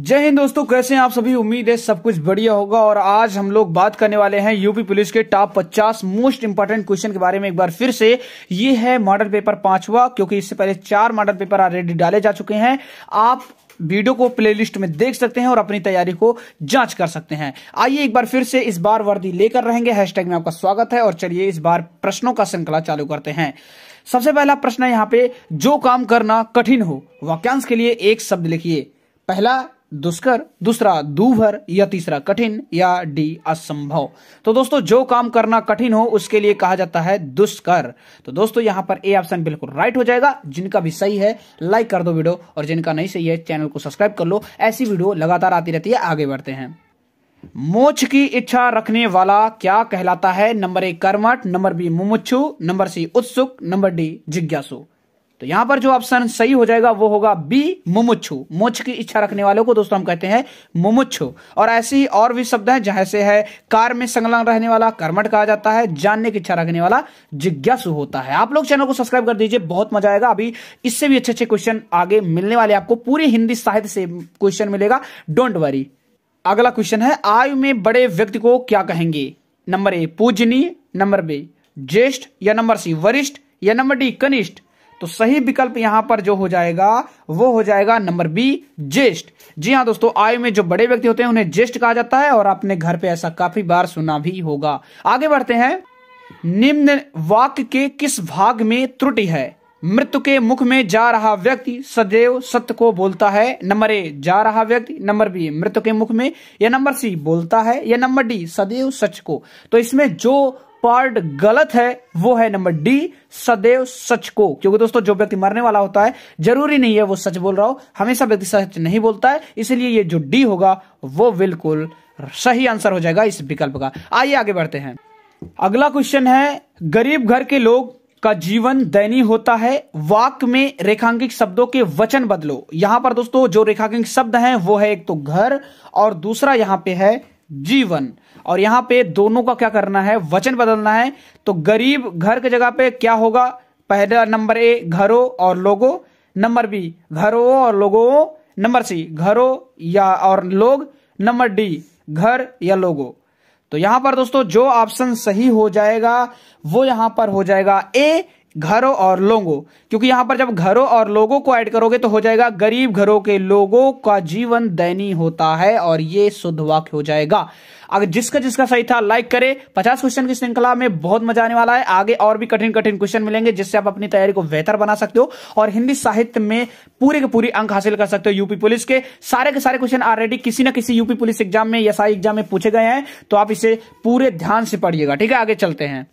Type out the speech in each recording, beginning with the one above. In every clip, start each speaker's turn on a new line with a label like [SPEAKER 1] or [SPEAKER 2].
[SPEAKER 1] जय हिंद दोस्तों कैसे हैं आप सभी उम्मीद है सब कुछ बढ़िया होगा और आज हम लोग बात करने वाले हैं यूपी पुलिस के टॉप 50 मोस्ट इंपॉर्टेंट क्वेश्चन के बारे में एक बार फिर से ये है मॉडल पेपर पांचवा क्योंकि इससे पहले चार मॉडल पेपर ऑलरेडी डाले जा चुके हैं आप वीडियो को प्लेलिस्ट में देख सकते हैं और अपनी तैयारी को जांच कर सकते हैं आइए एक बार फिर से इस बार वर्दी लेकर रहेंगे हैशटैग में आपका स्वागत है और चलिए इस बार प्रश्नों का श्रृंखला चालू करते हैं सबसे पहला प्रश्न है यहाँ पे जो काम करना कठिन हो वाक्यांश के लिए एक शब्द लिखिए पहला दुष्कर दूसरा दूभर या तीसरा कठिन या डी असंभव तो दोस्तों जो काम करना कठिन हो उसके लिए कहा जाता है दुष्कर तो दोस्तों यहां पर ए ऑप्शन बिल्कुल राइट हो जाएगा जिनका भी सही है लाइक कर दो वीडियो और जिनका नहीं सही है चैनल को सब्सक्राइब कर लो ऐसी वीडियो लगातार आती रहती है आगे बढ़ते हैं मोच की इच्छा रखने वाला क्या कहलाता है नंबर ए कर्मठ नंबर बी मुमुच्छु नंबर सी उत्सुक नंबर डी जिज्ञासु तो यहां पर जो ऑप्शन सही हो जाएगा वो होगा बी मुमुच्छु मोक्ष की इच्छा रखने वालों को दोस्तों हम कहते हैं मुमुच्छु और ऐसी और भी शब्द हैं जैसे है कार में संलग्न रहने वाला कर्मठ कहा जाता है जानने की इच्छा रखने वाला जिज्ञासु होता है आप लोग चैनल को सब्सक्राइब कर दीजिए बहुत मजा आएगा अभी इससे भी अच्छे अच्छे क्वेश्चन आगे मिलने वाले आपको पूरी हिंदी साहित्य से क्वेश्चन मिलेगा डोंट वरी अगला क्वेश्चन है आयु में बड़े व्यक्ति को क्या कहेंगे नंबर ए पूजनीय नंबर बी ज्येष्ठ या नंबर सी वरिष्ठ या नंबर डी कनिष्ठ तो सही विकल्प यहां पर जो हो जाएगा वो हो जाएगा नंबर बी ज्येष्ठ जी हाँ दोस्तों आयु में जो बड़े व्यक्ति होते हैं उन्हें ज्येष्ठ कहा जाता है और आपने घर पे ऐसा काफी बार सुना भी होगा आगे बढ़ते हैं निम्न वाक्य के किस भाग में त्रुटि है मृत्यु के मुख में जा रहा व्यक्ति सदैव सत्य को बोलता है नंबर ए जा रहा व्यक्ति नंबर बी मृत्यु के मुख में या नंबर सी बोलता है या नंबर डी सदैव सच को तो इसमें जो पार्ट गलत है वो है नंबर डी सदैव सच को क्योंकि दोस्तों जो व्यक्ति मरने वाला होता है जरूरी नहीं है वो सच बोल रहा हो हमेशा व्यक्ति सच नहीं बोलता है इसलिए ये जो डी होगा वो बिल्कुल सही आंसर हो जाएगा इस विकल्प का आइए आगे बढ़ते हैं अगला क्वेश्चन है गरीब घर के लोग का जीवन दयनीय होता है वाक में रेखांकित शब्दों के वचन बदलो यहां पर दोस्तों जो रेखांकित शब्द हैं वो है एक तो घर और दूसरा यहां पे है जीवन और यहां पे दोनों का क्या करना है वचन बदलना है तो गरीब घर की जगह पे क्या होगा पहला नंबर ए घरों और लोगों नंबर बी घरों और लोगों नंबर सी घरों या और लोग नंबर डी घर या लोगों तो यहां पर दोस्तों जो ऑप्शन सही हो जाएगा वो यहां पर हो जाएगा ए घरों और लोगों क्योंकि यहां पर जब घरों और लोगों को ऐड करोगे तो हो जाएगा गरीब घरों के लोगों का जीवन दयनीय होता है और ये शुद्ध वाक्य हो जाएगा अगर जिसका जिसका सही था लाइक करे पचास क्वेश्चन की श्रृंखला में बहुत मजा आने वाला है आगे और भी कठिन कठिन क्वेश्चन मिलेंगे जिससे आप अपनी तैयारी को बेहतर बना सकते हो और हिंदी साहित्य में पूरे के पूरे अंक हासिल कर सकते हो यूपी पुलिस के सारे के सारे क्वेश्चन ऑलरेडी किसी ना किसी यूपी पुलिस एग्जाम में या एग्जाम में पूछे गए हैं तो आप इसे पूरे ध्यान से पढ़िएगा ठीक है आगे चलते हैं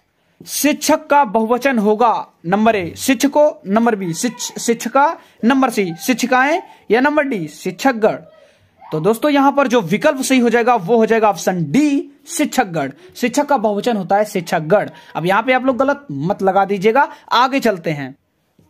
[SPEAKER 1] शिक्षक का बहुवचन होगा नंबर ए शिक्षकों नंबर बी शिक्षका नंबर सी शिक्षिकाएं या नंबर डी शिक्षकगढ़ तो दोस्तों यहां पर जो विकल्प सही हो जाएगा वो हो जाएगा ऑप्शन डी शिक्षकगढ़ शिक्षक का बहुवचन होता है शिक्षकगढ़ अब यहां पे आप लोग गलत मत लगा दीजिएगा आगे चलते हैं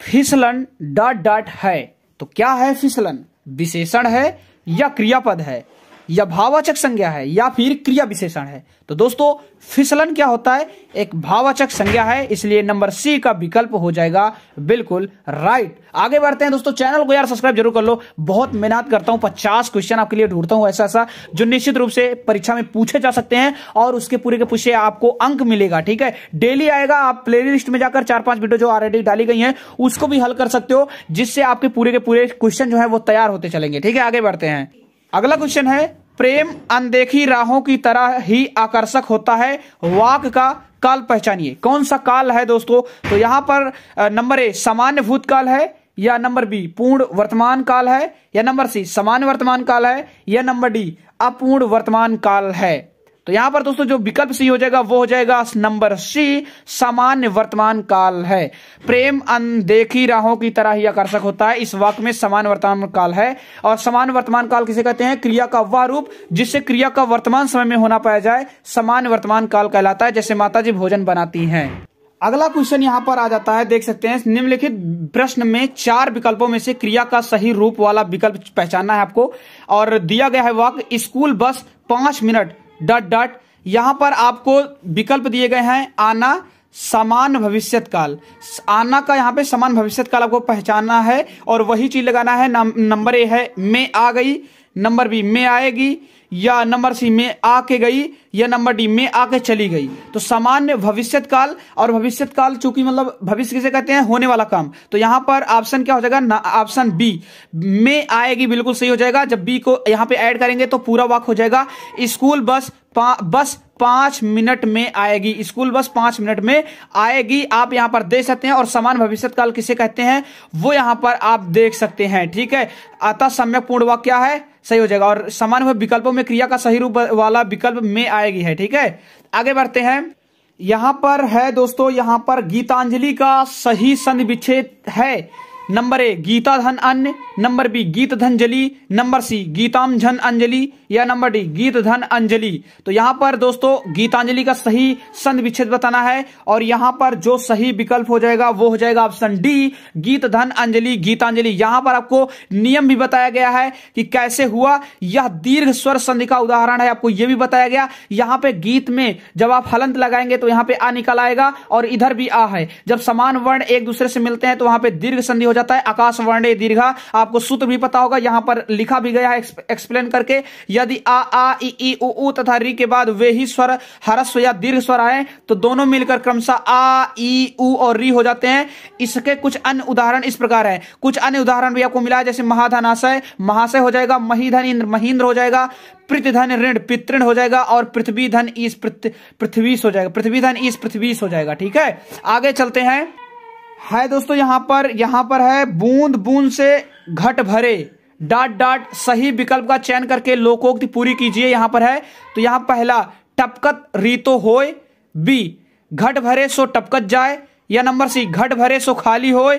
[SPEAKER 1] फिसलन डॉट डॉट है तो क्या है फिसलन विशेषण है या क्रियापद है या भावाचक संज्ञा है या फिर क्रिया विशेषण है तो दोस्तों फिसलन क्या होता है एक भावाचक संज्ञा है इसलिए नंबर सी का विकल्प हो जाएगा बिल्कुल राइट आगे बढ़ते हैं दोस्तों चैनल को यार सब्सक्राइब जरूर कर लो बहुत मेहनत करता हूं पचास क्वेश्चन आपके लिए ढूंढता हूं ऐसा ऐसा जो निश्चित रूप से परीक्षा में पूछे जा सकते हैं और उसके पूरे के पूछे आपको अंक मिलेगा ठीक है डेली आएगा आप प्ले में जाकर चार पांच वीडियो जो ऑलरेडी डाली गई है उसको भी हल कर सकते हो जिससे आपके पूरे के पूरे क्वेश्चन जो है वो तैयार होते चलेंगे ठीक है आगे बढ़ते हैं अगला क्वेश्चन है प्रेम अनदेखी राहों की तरह ही आकर्षक होता है वाक का काल पहचानिए कौन सा काल है दोस्तों तो यहां पर नंबर ए सामान्य भूतकाल है या नंबर बी पूर्ण वर्तमान काल है या नंबर सी सामान्य वर्तमान काल है या नंबर डी अपूर्ण वर्तमान काल है तो यहां पर दोस्तों जो विकल्प सी हो जाएगा वो हो जाएगा नंबर सी सामान्य वर्तमान काल है प्रेम अनदेखी राहों की तरह ही आकर्षक होता है इस वाक्य में समान वर्तमान काल है और समान वर्तमान काल किसे कहते हैं क्रिया का वह रूप जिससे क्रिया का वर्तमान समय में होना पाया जाए समान वर्तमान काल कहलाता है जैसे माता जी भोजन बनाती है अगला क्वेश्चन यहाँ पर आ जाता है देख सकते हैं निम्नलिखित प्रश्न में चार विकल्पों में से क्रिया का सही रूप वाला विकल्प पहचानना है आपको और दिया गया है वाक्य स्कूल बस पांच मिनट डट डट यहां पर आपको विकल्प दिए गए हैं आना समान भविष्यत काल आना का यहाँ पे समान भविष्यत काल आपको पहचानना है और वही चीज लगाना है नंबर ए है में आ गई नंबर बी में आएगी या नंबर सी में आके गई या नंबर डी में आके चली गई तो सामान्य भविष्यत काल और भविष्यत काल चूंकि मतलब भविष्य किसे कहते हैं होने वाला काम तो यहां पर ऑप्शन क्या हो जाएगा ऑप्शन बी में आएगी बिल्कुल सही हो जाएगा जब बी को यहां पे ऐड करेंगे तो पूरा वाक हो जाएगा स्कूल बस पा, बस पांच मिनट में आएगी स्कूल बस पांच मिनट में आएगी आप यहां पर देख सकते हैं और समान भविष्य काल किसे कहते हैं वो यहां पर आप देख सकते हैं ठीक है अतः सम्यक पूर्ण वाक्य क्या है सही हो जाएगा और समान विकल्पों में क्रिया का सही रूप वाला विकल्प में आएगी है ठीक है आगे बढ़ते हैं यहां पर है दोस्तों यहां पर गीतांजलि का सही संधि विच्छेद है नंबर ए गीता धन अन्य नंबर बी गीत धन जली नंबर सी गीताम धन अंजलि या नंबर डी गीत धन अंजलि तो यहां पर दोस्तों गीतांजलि का सही संध विच्छेद बताना है और यहाँ पर जो सही विकल्प हो जाएगा वो हो जाएगा ऑप्शन डी गीत धन अंजलि गीतांजलि यहाँ पर आपको नियम भी बताया गया है कि कैसे हुआ यह दीर्घ स्वर संधि का उदाहरण है आपको यह भी बताया गया यहाँ पे गीत में जब आप हलंत लगाएंगे तो यहाँ पे आ निकल आएगा और इधर भी आ है जब समान वर्ण एक दूसरे से मिलते हैं तो वहां पे दीर्घ संधि हो जाता है आकाश वर्ण दीर्घा आपको सूत्र भी पता होगा यहां पर लिखा भी गया है एक्सप्लेन करके यदि आ आ ई ई उ, उ तथा री के बाद वे ही स्वर हरस्व या दीर्घ स्वर आए तो दोनों मिलकर क्रमशः आ ई उ और री हो जाते हैं इसके कुछ अन्य उदाहरण इस प्रकार है कुछ अन्य उदाहरण भी आपको मिला है जैसे महाधनाशय महाशय हो जाएगा महीधन इंद्र महेंद्र हो जाएगा पृथ्वीधन ऋण पितृण हो जाएगा और पृथ्वी धन ईस पृथ्वी हो जाएगा पृथ्वी धन ईस पृथ्वी हो जाएगा ठीक है आगे चलते हैं है दोस्तों यहाँ पर यहाँ पर है बूंद बूंद से घट भरे डॉट डॉट सही विकल्प का चयन करके लोकोक्ति पूरी कीजिए यहाँ पर है तो यहाँ पहला टपकत रीतो होय बी घट भरे सो टपकत जाए या नंबर सी घट भरे सो खाली हो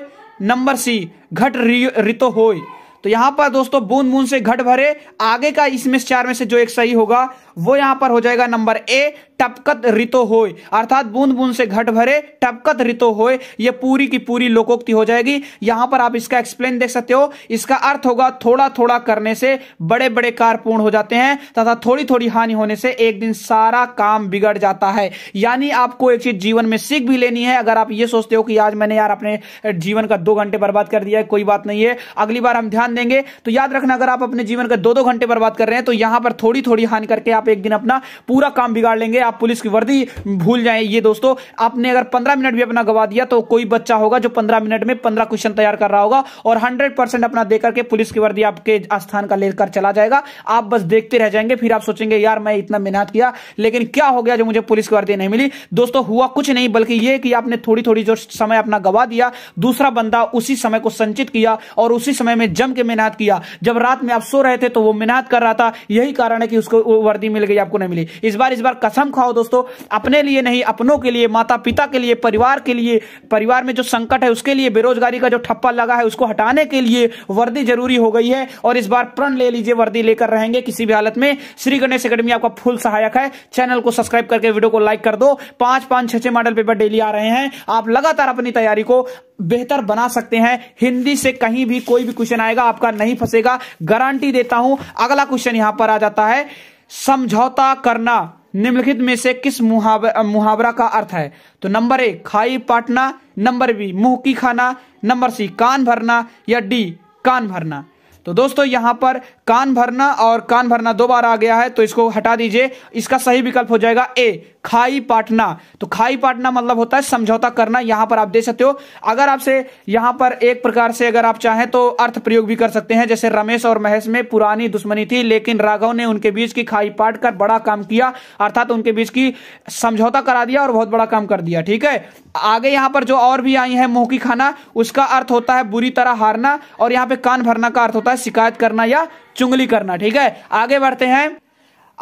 [SPEAKER 1] नंबर सी घट री, रीतो होय तो यहां पर दोस्तों बूंद बूंद से घट भरे आगे का इसमें चार में से जो एक सही होगा वो यहां पर हो जाएगा नंबर ए टपकत रितो होय अर्थात बूंद बूंद से घट भरे टपकत रितो होय ये पूरी की पूरी लोकोक्ति हो जाएगी यहां पर आप इसका एक्सप्लेन देख सकते हो इसका अर्थ होगा थोड़ा थोड़ा करने से बड़े बड़े कार्य पूर्ण हो जाते हैं तथा थोड़ी थोड़ी हानि होने से एक दिन सारा काम बिगड़ जाता है यानी आपको एक चीज जीवन में सीख भी लेनी है अगर आप ये सोचते हो कि आज मैंने यार अपने जीवन का दो घंटे बर्बाद कर दिया है कोई बात नहीं है अगली बार हम ध्यान देंगे तो याद रखना अगर आप अपने जीवन का दो दो घंटे बर्बाद कर रहे हैं तो यहां पर थोड़ी थोड़ी हानि करके आप एक दिन अपना पूरा काम बिगाड़ लेंगे आप पुलिस की वर्दी भूल जाए ये दोस्तों आपने अगर पंद्रह मिनट भी अपना गवा दिया तो कोई बच्चा होगा जो पंद्रह मिनट में पंद्रह क्वेश्चन तैयार कर रहा होगा और हंड्रेड अपना देकर के पुलिस की वर्दी आपके स्थान का लेकर चला जाएगा आप बस देखते रह जाएंगे फिर आप सोचेंगे यार मैं इतना मेहनत किया लेकिन क्या हो गया जो मुझे पुलिस की वर्दी नहीं मिली दोस्तों हुआ कुछ नहीं बल्कि ये कि आपने थोड़ी थोड़ी जो समय अपना गवा दिया दूसरा बंदा उसी समय को संचित किया और उसी समय में जम के मेहनत किया जब रात में आप सो रहे थे तो वो मेहनत कर रहा था यही कारण है कि उसको वर्दी मिल गई आपको नहीं मिली इस बार इस बार कसम खाओ दोस्तों अपने लिए नहीं अपनों के लिए माता पिता के लिए परिवार के लिए परिवार में जो संकट है उसके लिए बेरोजगारी का जो ठप्पा लगा है उसको हटाने के लिए वर्दी जरूरी हो गई है और इस बार प्रण ले लीजिए वर्दी लेकर रहेंगे किसी भी हालत में श्री गणेश अकेडमी आपका फुल सहायक है चैनल को सब्सक्राइब करके वीडियो को लाइक कर दो पांच पांच छह छह मॉडल पेपर डेली आ रहे हैं आप लगातार अपनी तैयारी को बेहतर बना सकते हैं हिंदी से कहीं भी कोई भी क्वेश्चन आएगा आपका नहीं फंसेगा गारंटी देता हूं अगला क्वेश्चन यहां पर आ जाता है समझौता करना निम्नलिखित में से किस मुहावरा मुहावरा का अर्थ है तो नंबर ए खाई पाटना नंबर बी मुंह की खाना नंबर सी कान भरना या डी कान भरना तो दोस्तों यहां पर कान भरना और कान भरना दो बार आ गया है तो इसको हटा दीजिए इसका सही विकल्प हो जाएगा ए खाई पाटना तो खाई पाटना मतलब होता है समझौता करना यहां पर आप दे सकते हो अगर आपसे यहां पर एक प्रकार से अगर आप चाहें तो अर्थ प्रयोग भी कर सकते हैं जैसे रमेश और महेश में पुरानी दुश्मनी थी लेकिन राघव ने उनके बीच की खाई पाट कर बड़ा काम किया अर्थात तो उनके बीच की समझौता करा दिया और बहुत बड़ा काम कर दिया ठीक है आगे यहां पर जो और भी आई है मुंह की खाना उसका अर्थ होता है बुरी तरह हारना और यहां पे कान भरना का अर्थ होता है शिकायत करना या चुंगली करना ठीक है आगे बढ़ते हैं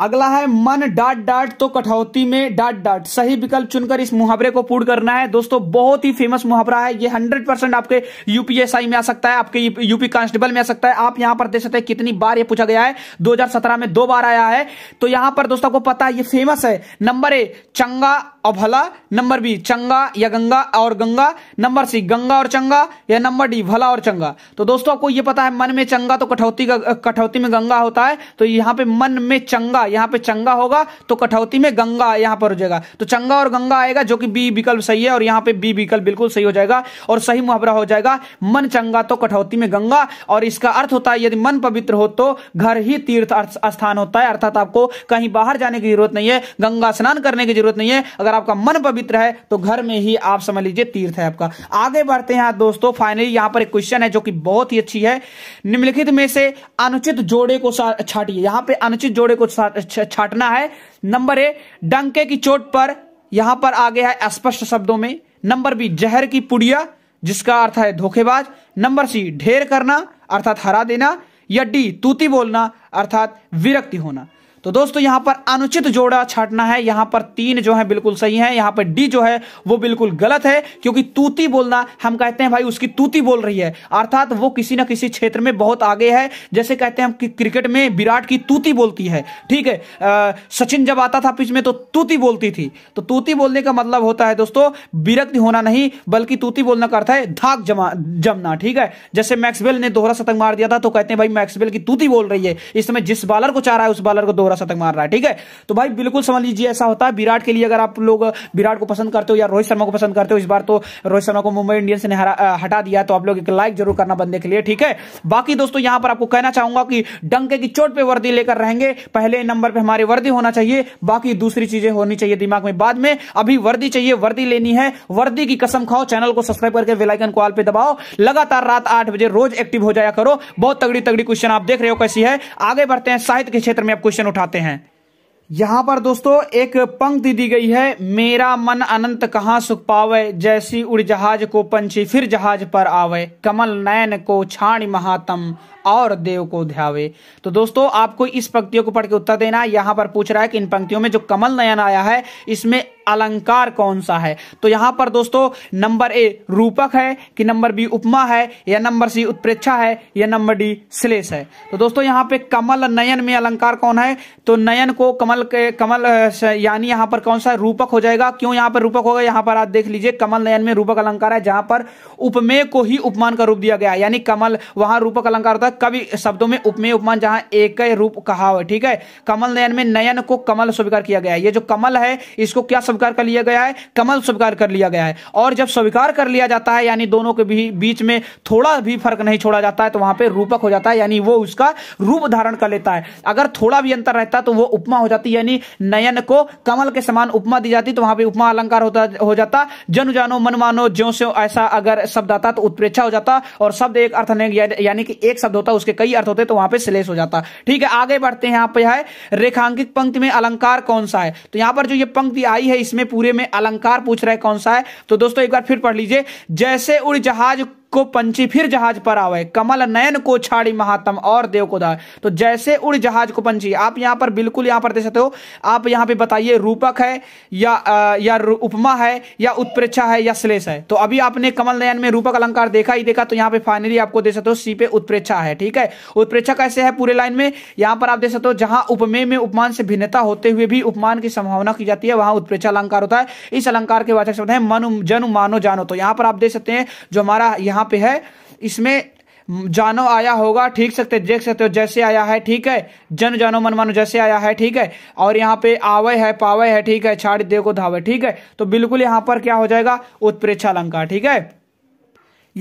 [SPEAKER 1] अगला है मन डाट डाट तो कठौती में डाट डाट सही विकल्प चुनकर इस मुहावरे को पूर्ण करना है दोस्तों बहुत ही फेमस मुहावरा है ये 100 परसेंट आपके यूपीएसआई में आ सकता है आपके यूपी कांस्टेबल में आ सकता है आप यहां पर देख सकते हैं कितनी बार ये पूछा गया है 2017 में दो बार आया है तो यहां पर दोस्तों को पता है ये फेमस है नंबर ए चंगा और भला नंबर बी चंगा या गंगा और गंगा नंबर सी गंगा और चंगा या नंबर डी भला और चंगा तो दोस्तों आपको ये पता है मन में चंगा तो कठौती कठौती में गंगा होता है तो यहां पर मन में चंगा गंगा यहाँ पे चंगा होगा तो कठौती में गंगा यहाँ पर हो जाएगा तो चंगा और गंगा आएगा जो कि बी विकल्प सही है और यहाँ पे बी विकल्प बिल्कुल सही हो जाएगा और सही मुहावरा हो जाएगा मन चंगा तो कठौती में गंगा और इसका अर्थ होता है यदि मन पवित्र हो तो घर ही तीर्थ स्थान होता है अर्थात आपको कहीं बाहर जाने की जरूरत नहीं है गंगा स्नान करने की जरूरत नहीं है अगर आपका मन पवित्र है तो घर में ही आप समझ लीजिए तीर्थ है आपका आगे बढ़ते हैं दोस्तों फाइनली यहां पर एक क्वेश्चन है जो कि बहुत ही अच्छी है निम्नलिखित में से अनुचित जोड़े को छाटिए यहां पे अनुचित जोड़े को छाटना है नंबर ए डंके की चोट पर यहां पर आ गया है स्पष्ट शब्दों में नंबर बी जहर की पुड़िया जिसका अर्थ है धोखेबाज नंबर सी ढेर करना अर्थात हरा देना या डी तूती बोलना अर्थात विरक्ति होना तो दोस्तों यहां पर अनुचित जोड़ा छाटना है यहां पर तीन जो है बिल्कुल सही है यहां पर डी जो है वो बिल्कुल गलत है क्योंकि तूती बोलना हम कहते हैं भाई उसकी तूती बोल रही है अर्थात वो किसी ना किसी क्षेत्र में बहुत आगे है जैसे कहते हैं हम क्रिकेट में विराट की तूती बोलती है ठीक है सचिन जब आता था पिच में तो तूती बोलती थी तो तूती बोलने का मतलब होता है दोस्तों विरक्ति होना नहीं बल्कि तूती बोलना का अर्थ है धाक जमा जमना ठीक है जैसे मैक्सवेल ने दोहरा शतक मार दिया था तो कहते हैं भाई मैक्सवेल की तूती बोल रही है इस समय जिस बॉलर को चाह रहा है उस बॉलर को दोहरा थोड़ा शतक मार रहा है ठीक है तो भाई बिल्कुल समझ लीजिए ऐसा होता है विराट के लिए अगर आप लोग विराट को पसंद करते हो या रोहित शर्मा को पसंद करते हो इस बार तो रोहित शर्मा को मुंबई इंडियंस ने हटा दिया तो आप लोग एक लाइक जरूर करना बंदे के लिए ठीक है बाकी दोस्तों यहां पर आपको कहना चाहूंगा कि डंके की चोट पर वर्दी लेकर रहेंगे पहले नंबर पर हमारे वर्दी होना चाहिए बाकी दूसरी चीजें होनी चाहिए दिमाग में बाद में अभी वर्दी चाहिए वर्दी लेनी है वर्दी की कसम खाओ चैनल को सब्सक्राइब करके वेलाइकन को आल पे दबाओ लगातार रात आठ बजे रोज एक्टिव हो जाया करो बहुत तगड़ी तगड़ी क्वेश्चन आप देख रहे हो कैसी है आगे बढ़ते हैं साहित्य के क्षेत्र में आप क्वेश्चन उठा दिखाते हैं यहाँ पर दोस्तों एक पंक्ति दी गई है मेरा मन अनंत कहाँ सुख पावे जैसी उड़ जहाज को पंछी फिर जहाज पर आवे कमल नयन को छाणी महातम और देव को ध्यावे तो दोस्तों आपको इस पंक्तियों को पढ़ के उत्तर देना यहां पर पूछ रहा है कि इन पंक्तियों में जो कमल नयन आया है इसमें अलंकार कौन सा है तो यहां पर दोस्तों नंबर ए रूपक है कि नंबर बी उपमा है या नंबर सी उत्प्रेक्षा है या नंबर डी श्लेष है तो दोस्तों यहां पे कमल नयन में अलंकार कौन है तो नयन को कमल के कमल यानी यहां पर कौन सा रूपक हो जाएगा क्यों यहां पर रूपक होगा यहां पर आप देख लीजिए कमल नयन में रूपक अलंकार है जहां पर उपमेय को ही उपमान का रूप दिया गया यानी कमल वहां रूपक अलंकार होता मतलब कवि शब्दों में उपमेय उपमान जहां एक रूप कहा हो ठीक है कमल नयन में नयन को कमल स्वीकार किया गया है ये जो कमल है इसको क्या स्वीकार कर लिया गया है कमल स्वीकार कर लिया गया है और जब स्वीकार कर लिया जाता है यानी दोनों के बीच में थोड़ा भी फर्क नहीं छोड़ा जाता है तो वहां पर रूपक हो जाता है यानी वो उसका रूप धारण कर लेता है अगर थोड़ा भी अंतर रहता तो वो उपमा हो जाती यानी नयन को कमल के समान उपमा दी जाती तो वहां पर उपमा अलंकार होता हो जाता जन जानो मन मानो ज्यो से ऐसा अगर शब्द आता तो उत्प्रेक्षा हो जाता और शब्द एक अर्थ नहीं यानी कि एक शब्द होता उसके कई अर्थ होते तो वहां पे सिलेस हो जाता ठीक है आगे बढ़ते हैं यहाँ पे है रेखांकित पंक्ति में अलंकार कौन सा है तो यहाँ पर जो ये पंक्ति आई है इसमें पूरे में अलंकार पूछ रहा है कौन सा है तो दोस्तों एक बार फिर पढ़ लीजिए जैसे उड़ जहाज को पंची फिर जहाज पर आवे कमल नयन को छाड़ी महात्म और देव को दावे तो जैसे उड़ जहाज को पंची आप यहां पर बिल्कुल यहां पर दे सकते हो आप यहां पे बताइए रूपक है या आ, या उपमा है या उत्प्रेक्षा है या श्लेष है तो अभी आपने कमल नयन में रूपक अलंकार देखा ही देखा तो यहां पे फाइनली आपको दे सकते हो सी पे उत्प्रेक्षा है ठीक है उत्प्रेक्षा कैसे है पूरे लाइन में यहाँ पर आप दे सकते हो जहां उपमेय में उपमान से भिन्नता होते हुए भी उपमान की संभावना की जाती है वहां उत्प्रेक्षा अलंकार होता है इस अलंकार के वाचक शब्द है मनु जनु मानो जानो तो यहां पर आप देख सकते हैं जो हमारा यहां यहाँ पे है इसमें जानो आया होगा ठीक सकते देख सकते हो जैसे आया है ठीक है जन जानो मन मानो जैसे आया है ठीक है और यहाँ पे आवे है पावे है ठीक है छाड़ देखो धावे ठीक है तो बिल्कुल यहाँ पर क्या हो जाएगा उत्प्रेक्षा अलंकार ठीक है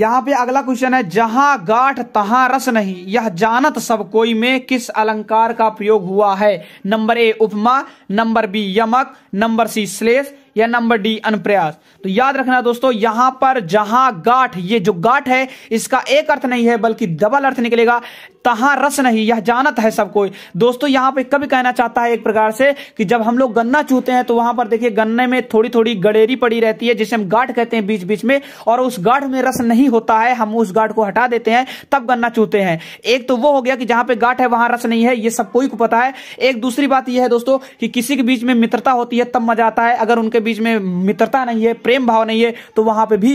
[SPEAKER 1] यहाँ पे अगला क्वेश्चन है जहां गाठ तहां रस नहीं यह जानत सब कोई में किस अलंकार का प्रयोग हुआ है नंबर ए उपमा नंबर बी यमक नंबर सी श्लेष या नंबर डी अनप्रयास तो याद रखना दोस्तों यहां पर जहां गाठ ये जो गाठ है इसका एक अर्थ नहीं है बल्कि डबल अर्थ निकलेगा तहां रस नहीं यह जानत है सब कोई दोस्तों यहां पे कभी कहना चाहता है एक प्रकार से कि जब हम लोग गन्ना चूते हैं तो वहां पर देखिए गन्ने में थोड़ी थोड़ी गड़ेरी पड़ी रहती है जिसे हम गाठ कहते हैं बीच बीच में और उस गाठ में रस नहीं होता है हम उस गाठ को हटा देते हैं तब गन्ना चूते हैं एक तो वो हो गया कि जहां पर गाठ है वहां रस नहीं है ये सब कोई को पता है एक दूसरी बात यह है दोस्तों कि किसी के बीच में मित्रता होती है तब मजा आता है अगर उनके बीच में मित्रता नहीं है प्रेम भाव नहीं है तो वहां पे भी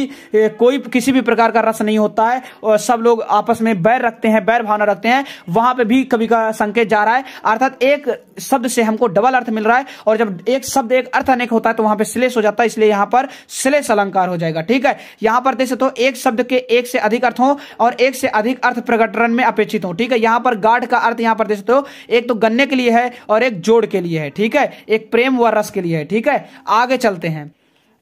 [SPEAKER 1] कोई किसी भी प्रकार का रस नहीं होता है और सब लोग आपस में बैर रखते हैं बैर भावना रखते हैं वहां पे भी कभी का संकेत जा रहा है अर्थात एक शब्द से हमको डबल अर्थ मिल रहा है और जब एक शब्द एक अर्थ अनेक होता है तो वहां पर श्लेष हो जाता है इसलिए यहां पर श्लेष अलंकार हो जाएगा ठीक है यहां पर देख तो एक शब्द के एक से अधिक अर्थ हो और एक से अधिक अर्थ प्रकटन में अपेक्षित हो ठीक है यहां पर गाढ़ का अर्थ यहां पर देख तो एक तो गन्ने के लिए है और एक जोड़ के लिए है ठीक है एक प्रेम व रस के लिए है ठीक है आगे चलते हैं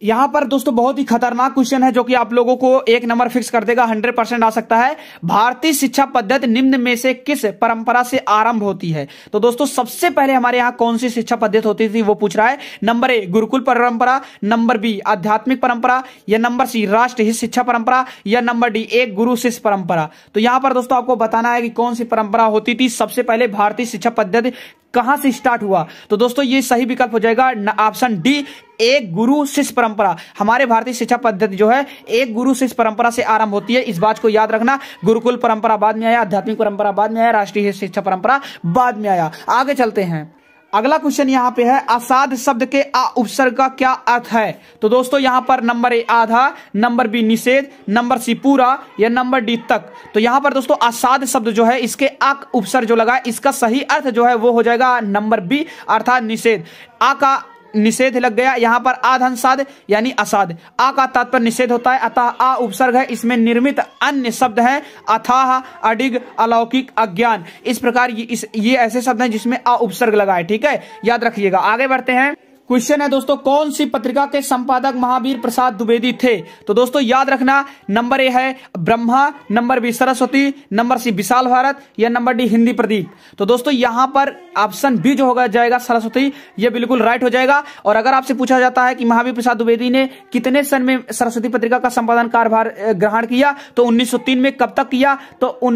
[SPEAKER 1] यहां पर दोस्तों बहुत ही खतरनाक क्वेश्चन है जो कि आप लोगों को एक नंबर फिक्स कर देगा हंड्रेड परसेंट आ सकता है भारतीय शिक्षा पद्धति निम्न में से किस परंपरा से आरंभ होती है तो दोस्तों सबसे पहले हमारे यहां कौन सी शिक्षा पद्धति होती थी वो पूछ रहा है नंबर ए गुरुकुल परंपरा नंबर बी आध्यात्मिक परंपरा या नंबर सी राष्ट्र शिक्षा परंपरा या नंबर डी एक गुरु शिष्य परंपरा तो यहां पर दोस्तों आपको बताना है कि कौन सी परंपरा होती थी सबसे पहले भारतीय शिक्षा पद्धति कहां से स्टार्ट हुआ तो दोस्तों ये सही विकल्प हो जाएगा ऑप्शन डी एक गुरु शिष्य परंपरा हमारे भारतीय शिक्षा पद्धति जो है एक गुरु से इस परंपरा से आरंभ होती है इस बात को याद रखना गुरुकुल परंपरा बाद में आया आध्यात्मिक परंपरा बाद में आया राष्ट्रीय शिक्षा परंपरा बाद में आया आगे चलते हैं अगला क्वेश्चन यहाँ पे है असाध शब्द के आ उपसर्ग का क्या अर्थ है तो दोस्तों यहाँ पर नंबर ए आधा नंबर बी निषेध नंबर सी पूरा या नंबर डी तक तो यहाँ पर दोस्तों असाध शब्द जो है इसके आ उपसर्ग जो लगा इसका सही अर्थ जो है वो हो जाएगा नंबर बी अर्थात निषेध आ का निषेध लग गया यहाँ पर आधन साध यानी असाध आ का तात्पर्य निषेध होता है अतः आ उपसर्ग है इसमें निर्मित अन्य शब्द है अथाह अडिग अलौकिक अज्ञान इस प्रकार ये, इस, ये ऐसे शब्द हैं जिसमें आ उपसर्ग लगा है ठीक है याद रखिएगा आगे बढ़ते हैं क्वेश्चन है दोस्तों कौन सी पत्रिका के संपादक महावीर प्रसाद द्विवेदी थे तो दोस्तों याद रखना नंबर ए है Brahma number B Saraswati number C Vishal Bharat या नंबर डी हिंदी प्रदीप तो दोस्तों यहां पर ऑप्शन बी जो होगा जाएगा सरस्वती यह बिल्कुल राइट हो जाएगा और अगर आपसे पूछा जाता है कि महावीर प्रसाद द्विवेदी ने कितने सन में सरस्वती पत्रिका का संपादन कार्यभार ग्रहण किया तो तीन में कब तक किया तो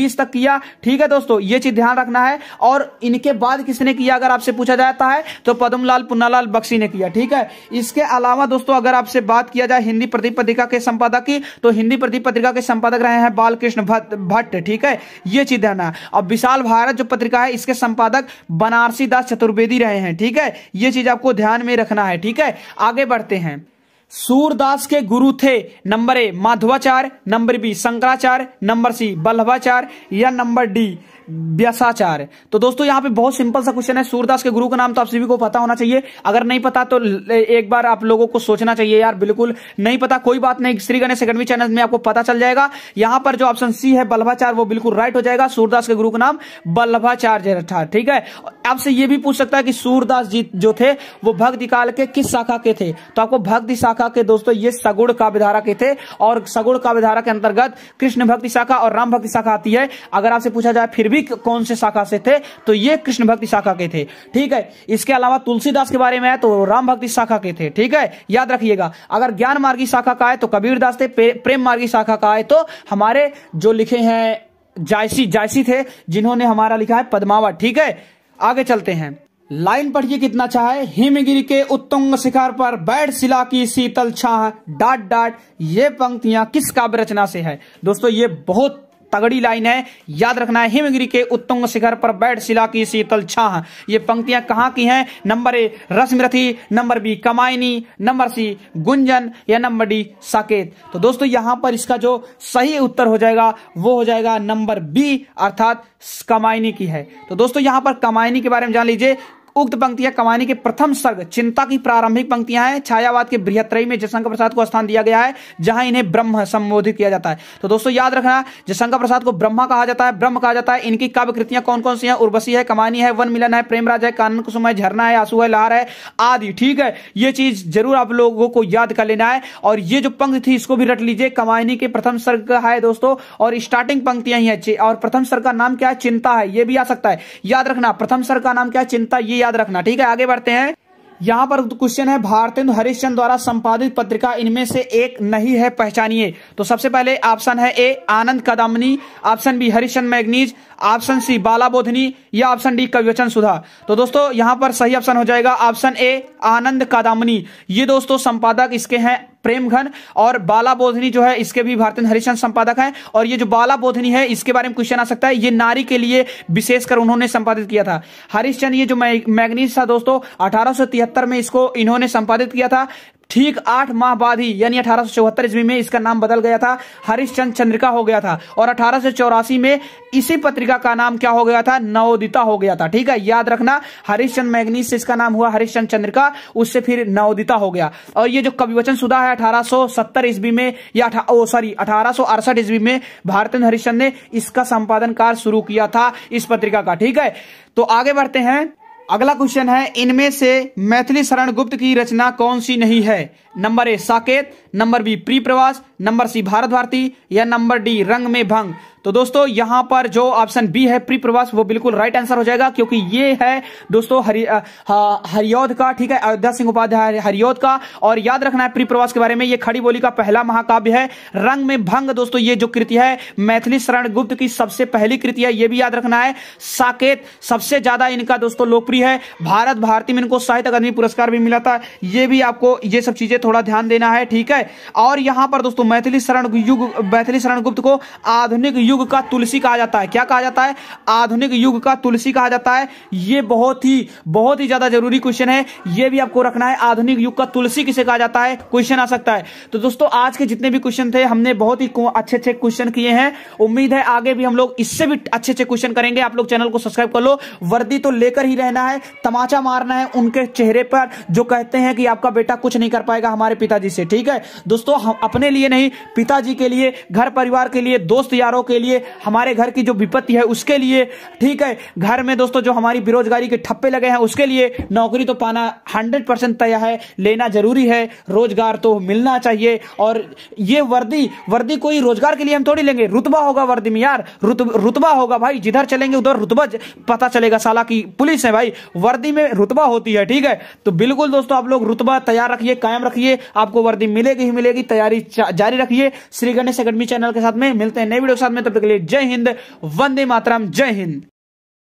[SPEAKER 1] बीस तक किया ठीक है दोस्तों ये चीज ध्यान रखना है और इनके बाद किसने किया अगर आपसे पूछा जाता है तो पदमलाल पुन्ना जमालाल बख्शी ने किया ठीक है इसके अलावा दोस्तों अगर आपसे बात किया जाए हिंदी प्रदीप पत्रिका के संपादक की तो हिंदी प्रदीप पत्रिका के संपादक रहे हैं बालकृष्ण भट्ट ठीक है ये चीज ध्यान और विशाल भारत जो पत्रिका है इसके संपादक बनारसी दास चतुर्वेदी रहे हैं ठीक है ये चीज आपको ध्यान में रखना है ठीक है आगे बढ़ते हैं सूरदास के गुरु थे number A Madhavacharya number B Shankaracharya number C Vallabhacharya या नंबर डी व्यसाचार तो दोस्तों यहाँ पे बहुत सिंपल सा क्वेश्चन है सूरदास के गुरु का नाम तो आप सभी को पता होना चाहिए अगर नहीं पता तो एक बार आप लोगों को सोचना चाहिए यार बिल्कुल नहीं पता कोई बात नहीं श्री गणेश अकेडमी चैनल में आपको पता चल जाएगा यहाँ पर जो ऑप्शन सी है बल्भाचार वो बिल्कुल राइट हो जाएगा सूरदास के गुरु का नाम बल्भाचार था ठीक है आपसे ये भी पूछ सकता है कि सूरदास जी जो थे वो भक्ति काल के किस शाखा के थे तो आपको भक्ति शाखा के दोस्तों ये सगुण काव्यधारा के थे और सगुण काव्यधारा के अंतर्गत कृष्ण भक्ति शाखा और राम भक्ति शाखा आती है अगर आपसे पूछा जाए फिर भी कौशिक कौन से शाखा से थे तो ये कृष्ण भक्ति शाखा के थे ठीक है इसके अलावा तुलसीदास के बारे में है तो राम भक्ति शाखा के थे ठीक है याद रखिएगा अगर ज्ञान मार्गी शाखा का है तो कबीरदास थे प्रेम मार्गी शाखा का है तो हमारे जो लिखे हैं जायसी जायसी थे जिन्होंने हमारा लिखा है पदमावत ठीक है आगे चलते हैं लाइन पढ़िए कितना अच्छा है हिमगिरी के उत्तुंग शिखर पर बैठ शिला की शीतल छा डाट डाट ये पंक्तियां किस काव्य रचना से है दोस्तों ये बहुत तगड़ी लाइन है याद रखना है हिमगिरी के उत्तुंग शिखर पर बैठ शिला की शीतल छाह ये पंक्तियां कहाँ की हैं number A Rashmirathi number B Kamayani number C Gunjan या नंबर डी साकेत तो दोस्तों यहां पर इसका जो सही उत्तर हो जाएगा वो हो जाएगा नंबर बी अर्थात कमायनी की है तो दोस्तों यहां पर कमायनी के बारे में जान लीजिए उक्त पंक्तियां कमानी के प्रथम सर्ग चिंता की प्रारंभिक पंक्तियां हैं छायावाद के बृहत्तरई में जयशंकर प्रसाद को स्थान दिया गया है जहां इन्हें ब्रह्म संबोधित किया जाता है तो दोस्तों याद रखना जयशंकर प्रसाद को ब्रह्मा कहा जाता है ब्रह्म कहा जाता है इनकी काव्य कृतियां कौन कौन सी है उर्वशी है कमानी है वन मिलन है प्रेम है कानन कुसुम है झरना है आंसू है लहर है आदि ठीक है ये चीज जरूर आप लोगों को याद कर लेना है और ये जो पंक्ति थी इसको भी रट लीजिए कमानी के प्रथम सर्ग का है दोस्तों और स्टार्टिंग पंक्तियां ही अच्छी और प्रथम सर का नाम क्या है चिंता है ये भी आ सकता है याद रखना प्रथम सर का नाम क्या है चिंता ये याद रखना ठीक है आगे बढ़ते हैं यहाँ पर क्वेश्चन है भारतेंदु हरिश्चंद द्वारा संपादित पत्रिका इनमें से एक नहीं है पहचानिए तो सबसे पहले ऑप्शन है A Anand Kadambini option B Harishchandra magazine option C Bala Bodhini या ऑप्शन डी कविवचन सुधा तो दोस्तों यहाँ पर सही ऑप्शन हो जाएगा ऑप्शन ए आनंद कादामनी ये दोस्तों संपादक इसके हैं प्रेमघन और बाला बोधनी जो है इसके भी भारतीय हरिशन संपादक है और ये जो बाला बोधनी है इसके बारे में क्वेश्चन आ सकता है ये नारी के लिए विशेषकर उन्होंने संपादित किया था हरिश्चंद ये जो मैग्नीस था दोस्तों अठारह में इसको इन्होंने संपादित किया था ठीक आठ माह बाद ही यानी अठारह सौ ईस्वी में इसका नाम बदल गया था हरिश्चंद चंद्रिका हो गया था और अठारह में इसी पत्रिका का नाम क्या हो गया था नवोदिता हो गया था ठीक है याद रखना हरिश्चंद मैग्नीस से इसका नाम हुआ हरिश्चंद चंद्रिका उससे फिर नवोदिता हो गया और ये जो कविवचन सुधा है अठारह ईस्वी में या सॉरी अठारह ईस्वी में भारतेंद्र हरिश्चंद ने इसका संपादन कार्य शुरू किया था इस पत्रिका का ठीक है तो आगे बढ़ते हैं अगला क्वेश्चन है इनमें से मैथिली शरण गुप्त की रचना कौन सी नहीं है number A Saket number B Priyapravas number C Bharat Bharati या नंबर डी रंग में भंग तो दोस्तों यहां पर जो ऑप्शन बी है प्रीप्रवास वो बिल्कुल राइट आंसर हो जाएगा क्योंकि ये है दोस्तों हरि हरियोध का ठीक है अयोध्या सिंह उपाध्याय हरियोध का और याद रखना है प्रवास के बारे में ये खड़ी बोली का पहला महाकाव्य है रंग में भंग दोस्तों ये जो कृति है मैथिली शरण गुप्त की सबसे पहली कृति है ये भी याद रखना है साकेत सबसे ज्यादा इनका दोस्तों लोकप्रिय है भारत भारती में इनको साहित्य अकादमी पुरस्कार भी मिला था ये भी आपको ये सब चीजें थोड़ा ध्यान देना है ठीक है और यहां पर दोस्तों मैथिली शरण युग मैथिली शरण गुप्त को आधुनिक युग का तुलसी कहा जाता है क्या कहा जाता है आधुनिक युग का तुलसी कहा जाता है ये बहुत ही बहुत ही ज्यादा जरूरी क्वेश्चन है ये भी आपको रखना है आधुनिक युग का तुलसी किसे कहा जाता है क्वेश्चन आ सकता है तो दोस्तों आज के जितने भी क्वेश्चन थे हमने बहुत ही अच्छे अच्छे क्वेश्चन किए हैं उम्मीद है आगे भी हम लोग इससे भी अच्छे अच्छे क्वेश्चन करेंगे आप लोग चैनल को सब्सक्राइब कर लो वर्दी तो लेकर ही रहना है तमाचा मारना है उनके चेहरे पर जो कहते हैं कि आपका बेटा कुछ नहीं कर पाएगा हमारे पिताजी से ठीक है दोस्तों हम अपने लिए नहीं नहीं पिताजी के लिए घर परिवार के लिए दोस्त यारों के लिए हमारे घर की जो विपत्ति है उसके लिए ठीक है घर में दोस्तों जो हमारी बेरोजगारी के ठप्पे लगे हैं उसके लिए नौकरी तो पाना हंड्रेड परसेंट तय है लेना जरूरी है रोजगार तो मिलना चाहिए और ये वर्दी वर्दी कोई रोजगार के लिए हम थोड़ी लेंगे रुतबा होगा वर्दी में यार रुतबा होगा भाई जिधर चलेंगे उधर रुतबा पता चलेगा साला की पुलिस है भाई वर्दी में रुतबा होती है ठीक है तो बिल्कुल दोस्तों आप लोग रुतबा तैयार रखिए कायम रखिए आपको वर्दी मिलेगी ही मिलेगी तैयारी जारी जारी रखिए श्री गणेश अकेडमी चैनल के साथ में मिलते हैं नए वीडियो के साथ में तब तक के लिए जय हिंद वंदे मातरम जय हिंद